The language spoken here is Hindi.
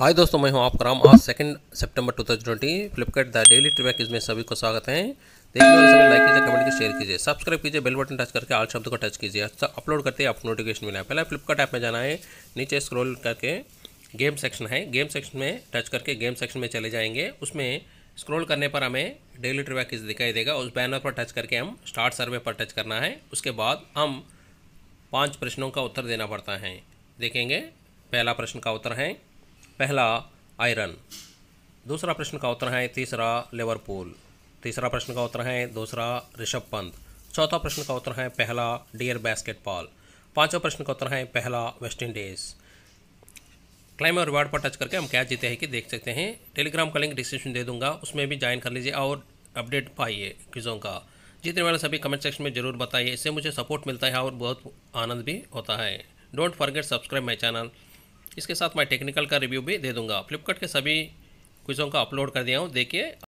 हाय दोस्तों मैं हूं आपका राम आज सेकंड सितंबर 2020 फ्लिपकार्ट द डेली ट्रैक इसमें सभी को स्वागत है देखने वाले सभी लाइक कीजिए कमेंट कीजिए शेयर कीजिए सब्सक्राइब कीजिए बेल बटन टच करके आल शब्द को टच कीजिए अच्छा अपलोड करते हैं आपको नोटिफिकेशन मिला है पहले फ्लिपकार्ट ऐप में जाना है नीचे स्क्रोल करके गेम सेक्शन है गेम सेक्शन में टच करके गेम सेक्शन में चले जाएंगे उसमें स्क्रोल करने पर हमें डेली ट्रैक दिखाई देगा उस बैनर पर टच करके हम स्टार्ट सर्वे पर टच करना है उसके बाद हम पाँच प्रश्नों का उत्तर देना पड़ता है देखेंगे पहला प्रश्न का उत्तर है पहला आयरन दूसरा प्रश्न का उत्तर है तीसरा लेवरपूल तीसरा प्रश्न का उत्तर है दूसरा ऋषभ पंत चौथा प्रश्न का उत्तर है पहला डियर बास्केटबॉल पांचवा प्रश्न का उत्तर है पहला वेस्ट इंडीज क्लाइम और रिवार्ड पर टच करके हम क्या जीते हैं कि देख सकते हैं टेलीग्राम का लिंक डिस्क्रिप्शन दे दूंगा उसमें भी ज्वाइन कर लीजिए और अपडेट पाइए क्विज़ों का जीतने वाले सभी कमेंट सेक्शन में जरूर बताइए इससे मुझे सपोर्ट मिलता है और बहुत आनंद भी होता है don't forget subscribe my channel इसके साथ मैं टेक्निकल का रिव्यू भी दे दूंगा फ्लिपकार्ट के सभी क्विज़ों का अपलोड कर दिया हूँ देखिए